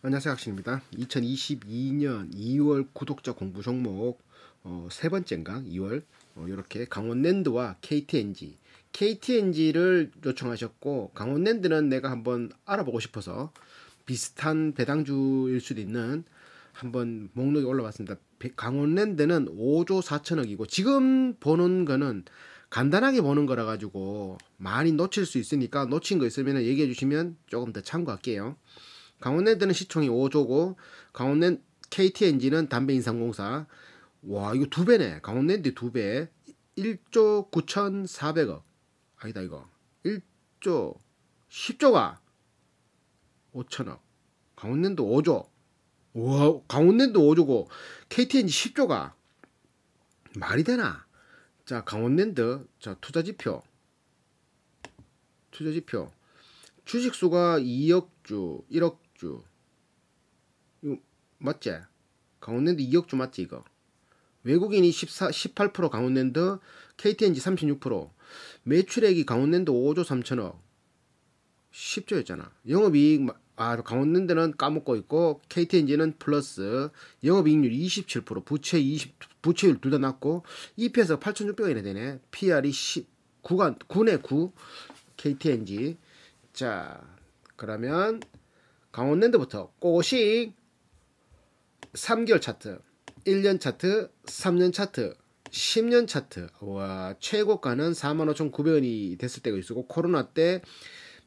안녕하세요 학신입니다. 2022년 2월 구독자 공부 종목 어, 세 번째인가 2월 어, 이렇게 강원랜드와 KTNG KTNG를 요청하셨고 강원랜드는 내가 한번 알아보고 싶어서 비슷한 배당주일 수도 있는 한번 목록이 올라왔습니다. 강원랜드는 5조 4천억이고 지금 보는 거는 간단하게 보는 거라 가지고 많이 놓칠 수 있으니까 놓친 거 있으면 얘기해 주시면 조금 더 참고할게요. 강원랜드는 시총이 5조고 강원랜 KTNG는 담배인상공사와 이거 두 배네 강원랜드 두배 1조 9,400억 아니다 이거 1조 10조가 5천억 강원랜드 5조 와 강원랜드 5조고 KTNG 10조가 말이 되나 자 강원랜드 자 투자지표 투자지표 주식수가 2억주 1억 2억주 이거 맞지? 강원랜드 2억주 맞지 이거? 외국인이 14, 18% 강원랜드, KTNG 36%, 매출액이 강원랜드 5조 3천억, 10조였잖아. 영업이익, 아, 강원랜드는 까먹고 있고, KTNG는 플러스, 영업이익률 27%, 부채 20, 부채율 둘 다 낮고, EPS 8,600원이나 되네. PR이 10, 9간, 9네, 9. KTNG. 자, 그러면, 강원랜드부터 꼬식 3개월 차트, 1년 차트, 3년 차트, 10년 차트. 와, 최고가는 45,900원이 됐을 때가 있었고 코로나 때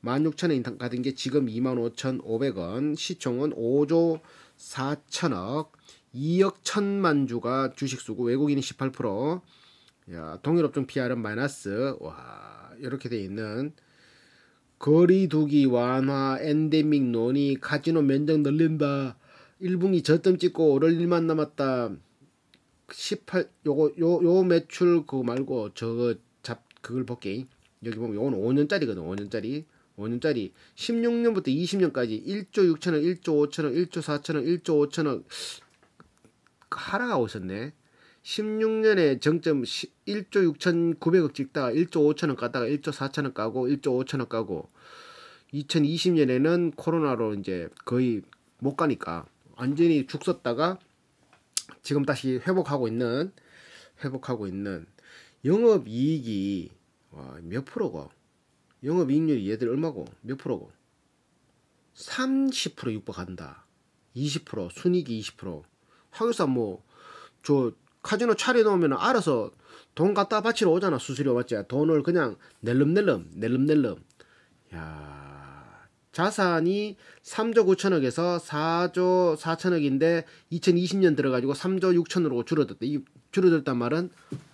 16,000원 가던 게 지금 25,500원. 시총은 5조 4천억. 2억 1천만 주가 주식수고 외국인이 18%. 야, 동일업종 PR은 마이너스. 와, 이렇게 돼 있는 거리두기 완화 엔데믹 논의 카지노 면적 늘린다. 1분기 저점 찍고 오를 일만 남았다. 18 요거 요요 매출 그거 말고 저거 잡 그걸 볼게. 여기 보면 요건 5년짜리거든. 5년짜리. 5년짜리 16년부터 20년까지 1조 6천억, 1조 5천억, 1조 4천억, 1조 5천억 하락하고 있었네. 16년에 정점 1조 6,900억 찍다가 1조 5천억 까다가 1조 4천억 까고 1조 5천억 까고 2020년에는 코로나로 이제 거의 못 가니까 완전히 죽었다가 지금 다시 회복하고 있는 회복하고 있는 영업 이익이 몇 프로고 영업 이익률이 얘들 얼마고 몇 프로고 30% 육박한다 20% 순이익이 20% 황유사 뭐저 카지노 차려놓으면 알아서 돈 갖다 바치러 오잖아 수수료 받자 돈을 그냥 낼름낼름 낼름낼름 야 자산이 3조 9천억에서 4조 4천억인데 2020년 들어가지고 3조 6천으로 줄어들었다 이 줄어들단 었 말은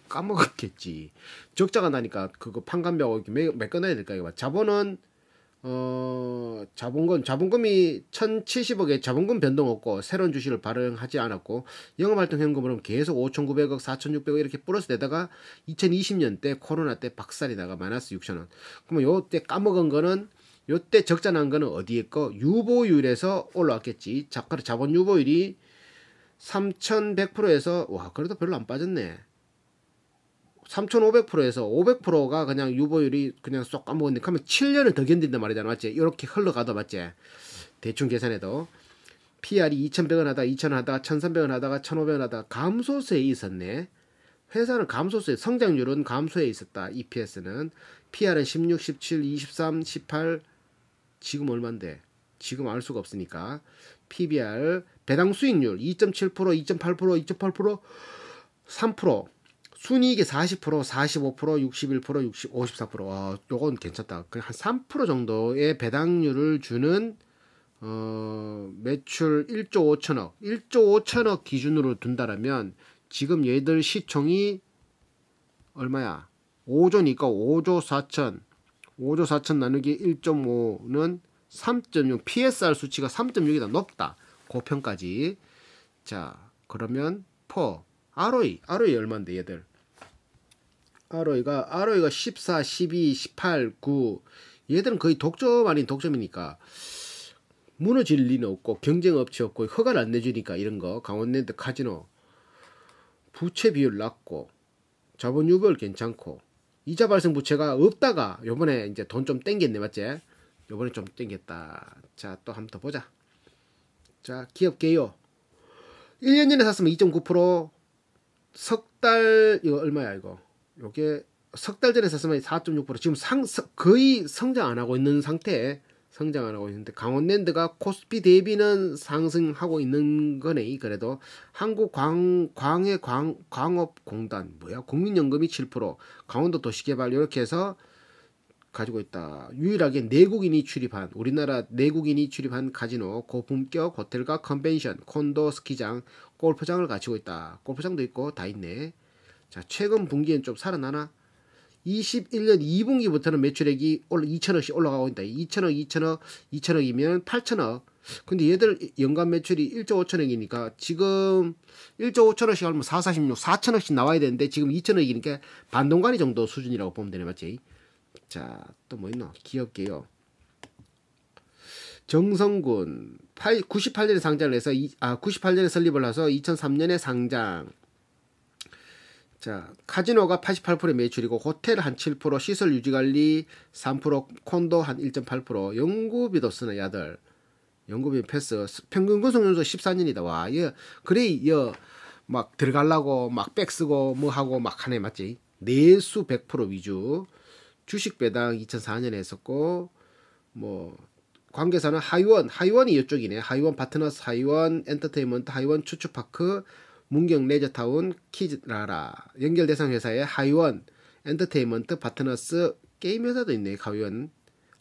까먹었겠지 적자가 나니까 그거 판관비하고 이렇게 메, 메꿔놔야 될까 이거 자본은 어, 자본금, 자본금이 1 0 7 0억에 자본금 변동 없고 새로운 주식을 발행하지 않았고 영업활동 현금으로는 계속 5,900억, 4,600억 이렇게 플러스 되다가 2020년대 코로나 때 박살이 나가 마이너스 6,000원. 그러면 요때 까먹은 거는 요때 적자 난 거는 어디에 거? 유보율에서 올라왔겠지. 자, 자본 유보율이 3,100%에서 와, 그래도 별로 안 빠졌네. 삼천오백프로에서 오백프로가 그냥 유보율이 그냥 쏙 까먹었는데 그러면 칠년을더 견딘단 말이잖아 맞지? 이렇게 흘러가다 맞지? 대충 계산해도 PR이 이천백원 하다 이천 하다 천삼백원 하다가 천오백원 하다 감소세에 있었네 회사는 감소세 성장률은 감소에 있었다 EPS는 PR은 십육, 십칠, 이십삼, 십팔 지금 얼만데 지금 알 수가 없으니까 PBR 배당 수익률 이점칠 프로, 이점팔 프로, 이점팔 프로, 삼 프로. 순이익이 40%, 45%, 61%, 60, 54%. 아, 요건 괜찮다. 한3% 정도의 배당률을 주는 어, 매출 1조 5천억, 1조 5천억 기준으로 둔다라면 지금 얘들 시총이 얼마야? 5조니까 5조 4천, 5조 4천 나누기 1.5는 3.6, PSR 수치가 3.6이다. 높다. 고평까지. 자, 그러면 퍼 ROE, ROE 얼마인데 얘들? 아로이가 아로이가 14, 12, 18, 9 얘들은 거의 독점 아닌 독점이니까 무너질 리는 없고 경쟁업체 없고 허가를 안 내주니까 이런 거 강원랜드 카지노 부채 비율 낮고 자본 유보율 괜찮고 이자 발생 부채가 없다가 요번에 이제 돈 좀 땡겼네 맞지? 요번에 좀 땡겼다 자 또 한 번 더 보자 자 기업 개요 1년 전에 샀으면 2.9% 석달 이거 얼마야 이거 요게 석 달 전에 샀으면 4.6% 지금 상 거의 성장 안 하고 있는 상태에 성장 안 하고 있는데 강원랜드가 코스피 대비는 상승하고 있는 거네 그래도 한국 광 광해 광 광업공단 뭐야 국민연금이 7% 강원도 도시개발 이렇게 해서 가지고 있다. 유일하게 내국인이 출입한 우리나라 내국인이 출입한 카지노, 고품격 호텔과 컨벤션, 콘도 스키장, 골프장을 갖추고 있다. 골프장도 있고 다 있네. 자, 최근 분기엔 좀 살아나나? 21년 2분기부터는 매출액이 올라 2천억씩 올라가고 있다. 2천억, 2천억, 2천억이면 8천억. 근데 얘들 연간 매출이 1조 5천억이니까 지금 1조 5천억씩 하면 4, 46, 4천억씩 나와야 되는데 지금 2천억이니까 반동간이 정도 수준이라고 보면 되네 맞지? 자, 또 뭐 있나? 기업계요. 정성군 8, 98년에 상장을 해서 이, 아 98년에 설립을 해서 2003년에 상장 자, 카지노가 88%의 매출이고 호텔 한 7%, 시설 유지 관리 3%, 콘도 한 1.8%, 연구비도 쓰는 야들. 연구비 패스 평균 구속 연수 14년이다. 와. 예. 그래 여막들어가려고막 백 쓰고 뭐 하고 막 하네 맞지? 내수 100% 위주. 주식 배당 2004년에 했었고 뭐 관계사는 하이원, 하이원이 이쪽이네. 하이원 파트너스, 하이원 엔터테인먼트, 하이원 추추파크, 문경 레저타운 키즈라라 연결 대상 회사의 하이원 엔터테인먼트 파트너스 게임 회사도 있네 요하이원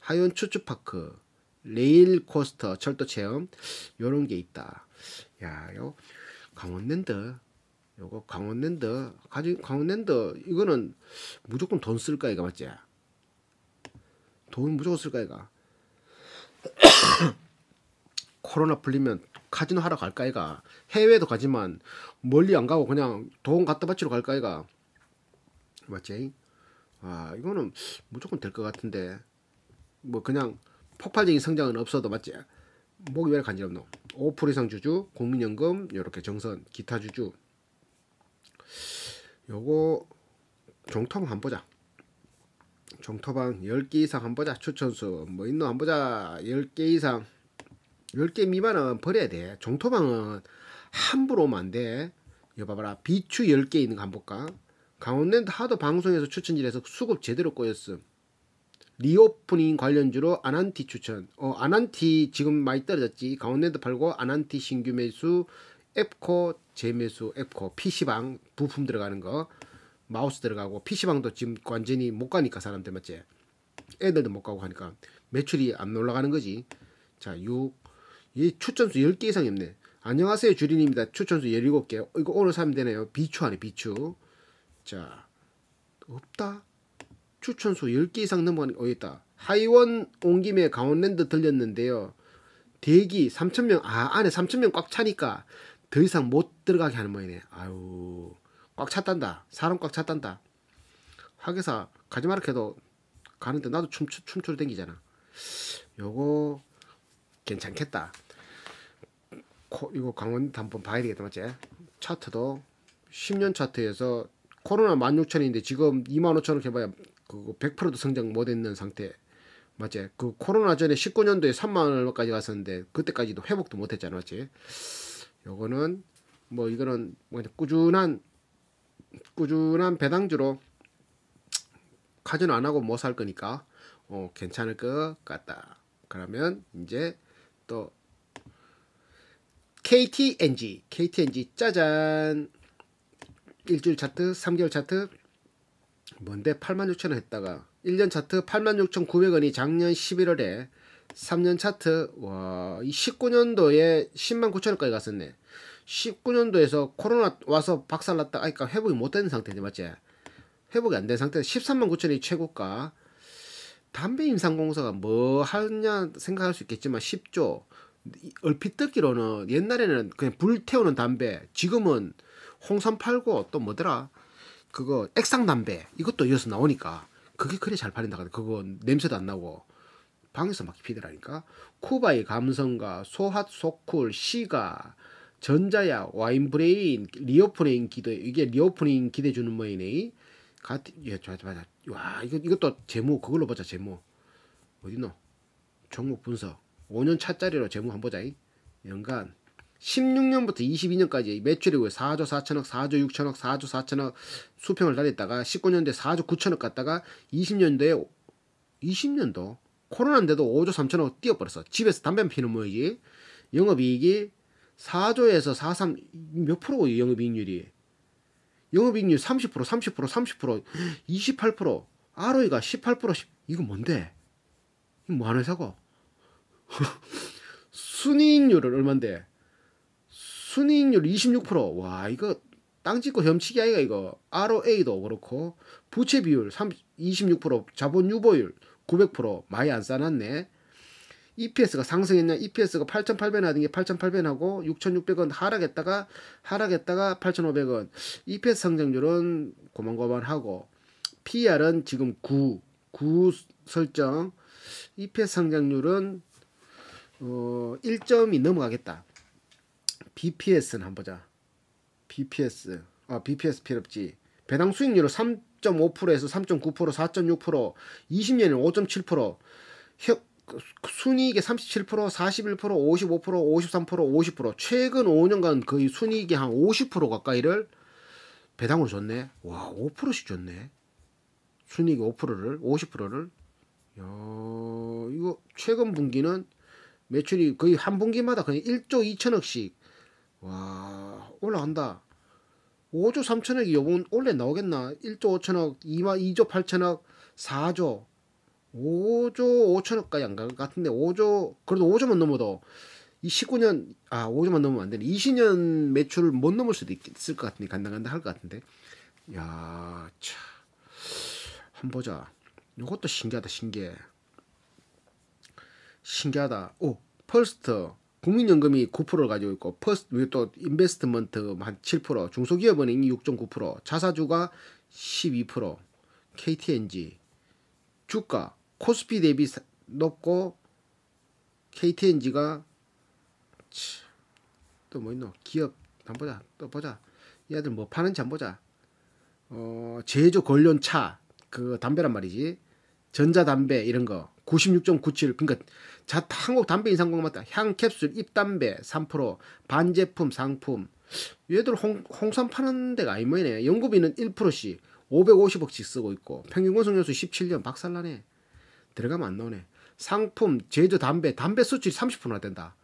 하이원 추추파크 레일 코스터 철도 체험 요런 게 있다 야요 강원랜드 요거 강원랜드 가지 강원랜드 이거는 무조건 돈 쓸까 이가 맞지 돈 무조건 쓸까 이가 코로나 풀리면 카지노 하러 갈까 이가 해외도 가지만 멀리 안 가고 그냥 돈 갖다 바치러 갈까이가 맞지? 아 이거는 무조건 될 것 같은데 뭐 그냥 폭발적인 성장은 없어도 맞지? 목이 왜 간지럽노? 5% 이상 주주, 국민연금, 이렇게 정선, 기타 주주 요거 종통 한번 보자 종토방 10개 이상 한번 보자 추천수 뭐 있노 한번 보자 10개 이상 10개 미만은 버려야 돼 종토방은 함부로 오면 안돼 이거 봐봐라. 비추 10개 있는 거 한번 볼까? 강원랜드 하도 방송에서 추천질해서 수급 제대로 꼬였음. 리오프닝 관련주로 아난티 추천. 어, 아난티 지금 많이 떨어졌지. 강원랜드 팔고 아난티 신규 매수, 앱코 재매수, 앱코 PC방 부품 들어가는 거. 마우스 들어가고 PC방도 지금 완전히 못 가니까 사람들 맞지? 애들도 못 가고 하니까 매출이 안 올라가는 거지. 자, 6. 이 추천수 10개 이상이 없네. 안녕하세요 주린입니다. 추천수 17개. 이거 오늘 사면 되네요. 비추 안에 비추. 자 없다. 추천수 10개 이상 넘어가는 어 있다. 하이원 온 김에 강원랜드 들렸는데요. 대기 3천명 아 안에 3천명 꽉 차니까 더 이상 못 들어가게 하는 모양이네. 아유 꽉 찼단다. 사람 꽉 찼단다. 하계사 가지 마라 해도 가는데 나도 춤, 추 춤추러 댕기잖아. 요거 괜찮겠다. 이거 강원도 한번 봐야 되겠다 맞지? 차트도 10년 차트에서 코로나 16,000인데 지금 25,000원 해봐야 그거 100%도 성장 못했는 상태 맞지? 그 코로나 전에 19년도에 3만원까지 갔었는데 그때까지도 회복도 못했잖아 맞지? 요거는 뭐 이거는 뭐 꾸준한 꾸준한 배당주로 카지 안하고 못살 뭐 거니까 어 괜찮을 것 같다 그러면 이제 또 KTNG, KTNG 짜잔. 일주일 차트, 3개월 차트 뭔데 86,000원 했다가 1년 차트 86,900원이 작년 11월에 3년 차트 와, 19년도에 109,000원까지 갔었네. 19년도에서 코로나 와서 박살났다. 아, 그니까 회복이 못된 상태지 맞지? 회복이 안 된 상태에서 139,000원이 최고가. 담배 임상공사가 뭐 하냐 생각할 수 있겠지만 10조 얼핏 듣기로는 옛날에는 그냥 불 태우는 담배, 지금은 홍삼 팔고 또 뭐더라? 그거 액상 담배 이것도 이어서 나오니까 그게 그래 잘 팔린다. 그거 냄새도 안 나고 방에서 막 피더라니까. 쿠바의 감성과 소핫 소쿨 시가 전자야 와인 브레인 리오프레인 기대 이게 리오프레인 기대 주는 모이네. 같 예, 좋아좋아와 이거 이것도 제목 그걸로 보자 제목 어디 노? 종목 분석. 5년 차짜리로 재무 한번 보자. 연간 16년부터 22년까지 매출이 4조 4천억, 4조 6천억, 4조 4천억 수평을 달렸다가 19년대 4조 9천억 갔다가 20년대 20년도 코로나인데도 5조 3천억 뛰어버렸어. 집에서 담배 피는 모이지. 영업이익이 4조에서 43, 몇 프로고 영업이익률이? 영업이익률 30%, 30%, 30%, 28%, ROE가 18%, 이거 뭔데? 이거 뭐하는 사고? 순이익률은 얼만데? 순이익률 26%. 와, 이거 땅 짓고 험치기 아이가 이거. ROA도 그렇고 부채 비율 30, 26%, 자본 유보율 900% 많이 안 싸놨네. EPS가 상승했냐? EPS가 8,800원 하던 게 8,800원하고 6,600원 하락했다가 하락했다가 8,500원. EPS 성장률은 고만고만하고 PR은 지금 9, 9 설정. EPS 성장률은 어, 1점이 넘어가겠다. BPS는 한번 보자. BPS. 아, BPS 필요 없지. 배당 수익률을 3.5%에서 3.9%, 4.6%, 20년에 5.7%, 혀, 순이익의 37%, 41%, 55%, 53%, 50%. 최근 5년간 거의 순이익의 한 50% 가까이를 배당으로 줬네. 와, 5%씩 줬네. 순이익 5%를, 50%를. 야, 이거 최근 분기는 매출이 거의 한 분기마다 그냥 1조 2천억씩 와 올라간다. 5조 3천억이 요번 올해 나오겠나? 1조 5천억, 2마 2조 8천억, 4조, 5조 5천억까지 안 갈 것 같은데 5조 그래도 5조만 넘어도 이 19년 아 5조만 넘으면 안 되네. 20년 매출을 못 넘을 수도 있을 것같은데 간당간당할 것 같은데. 야, 참. 한번 보자. 이것도 신기하다, 신기해. 신기하다. 오, 퍼스트. 국민연금이 9%를 가지고 있고 퍼스트 위에 또 인베스트먼트 한 7%, 중소기업은행이 6.9%, 자사주가 12%, KTNG 주가 코스피 대비 높고 KTNG가 또 뭐 있노? 기업 한번 보자. 또 보자. 이들뭐 파는지 한번 보자. 어, 제조 관련 차. 그 담배란 말이지. 전자담배 이런 거. 96.97 그러니까 자, 한국 담배 인상공맞다향 캡슐, 입담배 3%, 반제품 상품. 얘들 홍, 홍삼 파는 데가 아니면네 연구비는 1%씩 550억씩 쓰고 있고 평균 건속연수 17년 박살나네. 들어가면 안 나오네. 상품, 제조 담배, 담배 수출이 30%나 된다.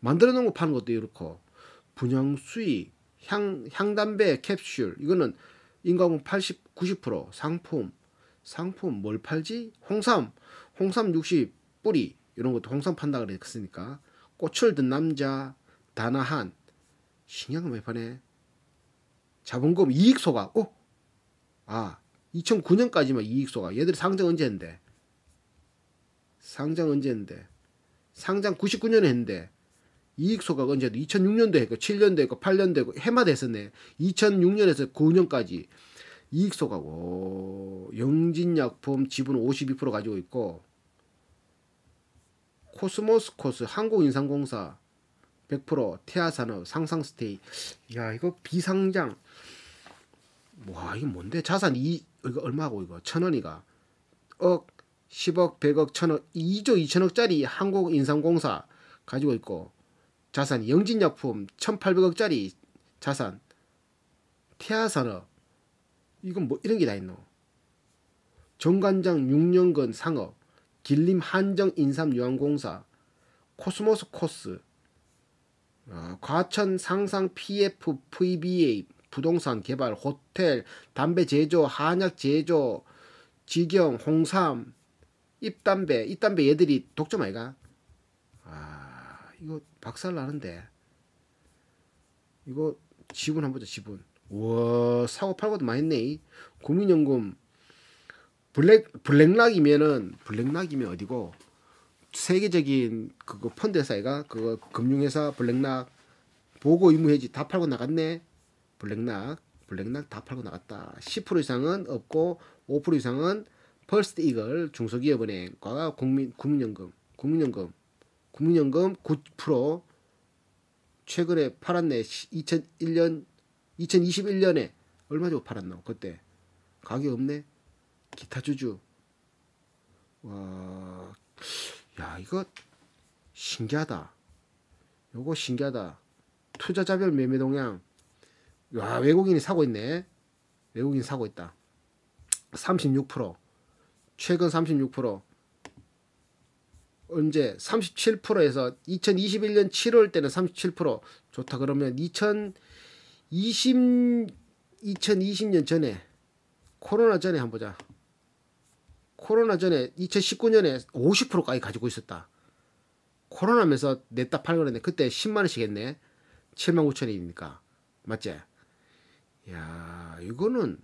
만들어 놓은 거 파는 것도 이렇고 분양 수익, 향 향담배 캡슐 이거는 인과공 80, 90% 상품 상품 뭘 팔지? 홍삼, 홍삼 60 뿌리 이런 것도 홍삼 판다 그랬으니까 꽃을 든 남자 다나한 신형 매판에 자본금 이익 소각 어? 아 2009년까지만 이익 소각 얘들 상장 언제 했는데 상장 언제 했는데 상장 99년에 했는데 이익 소각 언제 도 2006년도 했고 7년도 했고 8년도 했고 해마다 했었네 2006년에서 9년까지 이익소가고 영진약품 지분 52% 가지고 있고 코스모스코스 한국인상공사 100% 태아산업 상상스테이 야 이거 비상장 와이거 뭔데 자산 이 이거 얼마고 이거 천원이가 억 10억 100억 천억 2조 2천억짜리 한국인상공사 가지고 있고 자산 영진약품 1800억짜리 자산 태아산업 이건 뭐 이런 게 다 있노. 정관장 6년근 상업, 길림 한정 인삼 유한공사, 코스모스 코스, 어, 과천 상상 PF p b a 부동산 개발, 호텔, 담배 제조, 한약 제조, 직영 홍삼, 입담배, 입담배 얘들이 독점 아이가? 아, 이거 박살 나는데. 이거 지분 한번 보자, 지분. 와 사고 팔고도 많이 했네 국민연금 블랙 블랙락이면은 블랙락이면 어디고 세계적인 그거 펀드 회사가 그거 금융회사 블랙락 보고 의무 해지 다 팔고 나갔네 블랙락 블랙락 다 팔고 나갔다 10% 이상은 없고 5% 이상은 퍼스트 이글 중소기업은행과 국민 국민연금 국민연금 국민연금 9% 최근에 팔았네 2001년 2021년에 얼마 주고 팔았나 그때 가격 없네. 기타 주주. 와, 야 이거 신기하다. 요거 신기하다. 투자자별 매매 동향. 와 외국인이 사고 있네. 외국인 사고 있다. 36% 최근 36% 언제 37%에서 2021년 7월 때는 37% 좋다 그러면 2000 20, 2020년 전에 코로나 전에 한번 보자. 코로나 전에 2019년에 50%까지 가지고 있었다. 코로나면서 냈다 팔고그랬는데 그때 10만 원씩 했네. 7만 9천이니까. 맞지? 야, 이거는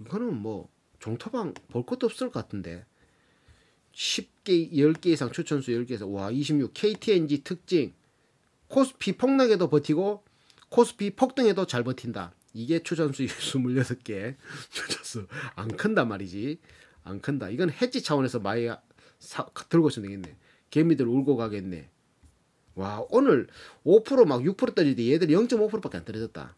이거는 뭐 종토방 볼 것도 없을 것 같은데. 10개, 10개 이상 추천수 10개 에서 와, 26 KTNG 특징. 코스피 폭락에도 버티고 코스피 폭등에도잘 버틴다. 이게 추전수 26개. 추전수 안 큰단 말이지. 안 큰다. 이건 해지 차원에서 마이 사, 들고 있으면 되겠네. 개미들 울고 가겠네. 와 오늘 5%막 6% 떨어지는데 얘들 0.5%밖에 안 떨어졌다.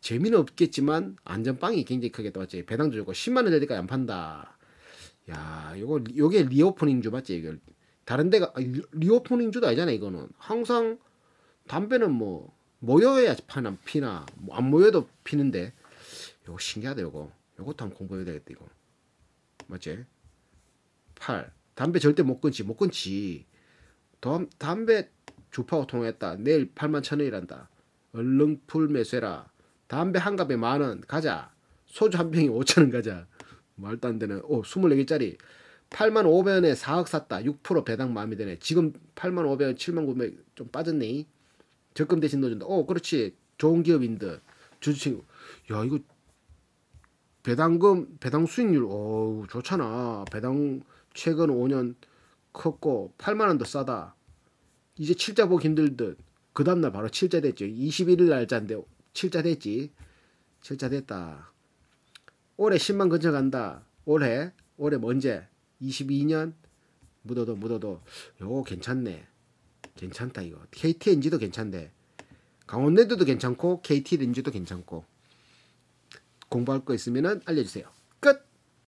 재미는 없겠지만 안전빵이 굉장히 크겠다 맞지. 배당도 좋고 10만원 되니까 안 판다. 야 요거 요게 리오프닝주 맞지 이걸 다른 데가 아, 리오프닝주도 아니잖아 이거는 항상 담배는 뭐 모여야지 파나 피나 뭐안 모여도 피는데 이거 신기하다 요거 요것도 한번 공부해야 되겠다 이거 맞지? 8 담배 절대 못 끊지 못 끊지 덤, 담배 주파고 통했다 내일 8만 천 원이란다 얼른 풀 매수해라 담배 한 갑에 만 원 가자 소주 한 병이 5천 원 가자 말도 안 되는 오 24개짜리 8만 5백 원에 4억 샀다 6% 배당 마음이 되네 지금 8만 5백 원 7만 9백 좀 빠졌네 적금 대신 넣어준다. 오, 그렇지. 좋은 기업인들. 주주친구. 야, 이거 배당금, 배당 수익률. 오, 좋잖아. 배당 최근 5년 컸고 8만 원더 싸다. 이제 7자 보기 힘들듯. 그 다음날 바로 7자 됐죠. 21일 날짜인데 7자 됐지. 7자 됐다. 올해 10만 근처 간다. 올해, 올해 뭔제? 22년? 묻어도 묻어도. 요, 괜찮네. 괜찮다 이거. KT NG도 괜찮대. 강원랜드도 괜찮고 KT n 즈도 괜찮고 공부할 거있으면 알려주세요.